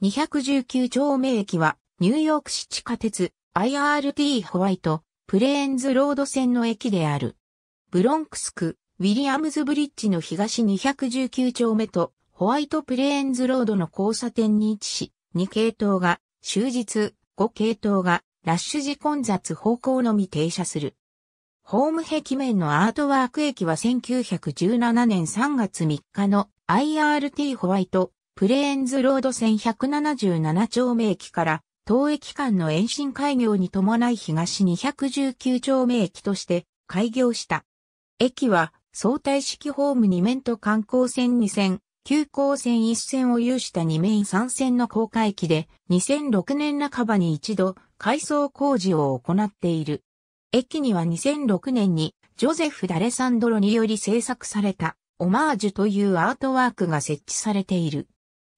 219丁目駅は、ニューヨーク市地下鉄 IRT ホワイト、プレーンズロード線の駅である。ブロンクス区、ウィリアムズブリッジの東219丁目と、ホワイトプレーンズロードの交差点に位置し、2系統が、終日、5系統が、ラッシュ時混雑方向のみ停車する。ホーム壁面のアートワーク駅は1917年3月3日の IRT ホワイトプレーンズロード線177丁目駅から当駅間の延伸開業に伴い東219丁目駅として開業した。駅は相対式ホーム2面と観光線2線、急行線1線を有した2面3線の高架駅で2006年半ばに一度改装工事を行っている。駅には2006年にジョゼフ・ダレサンドロにより制作されたオマージュというアートワークが設置されている。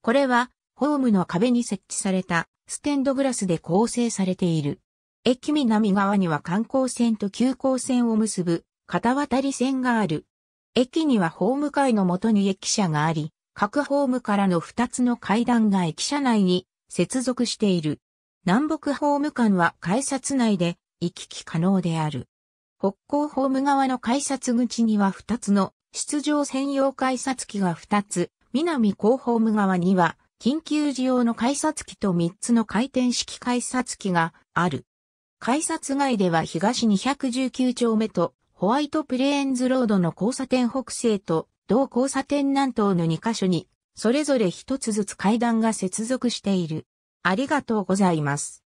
これは、ホームの壁に設置されたステンドグラスで構成されている。駅南側には観光線と急行線を結ぶ片渡り線がある。駅にはホーム階のもとに駅舎があり、各ホームからの2つの階段が駅舎内に接続している。南北ホーム間は改札内で行き来可能である。北港ホーム側の改札口には2つの出場専用改札機が2つ南ホーム側には、緊急時用の改札機と3つの回転式改札機がある。改札外では東219丁目とホワイトプレーンズロードの交差点北西と同交差点南東の2カ所にそれぞれ1つずつ階段が接続している。ありがとうございます。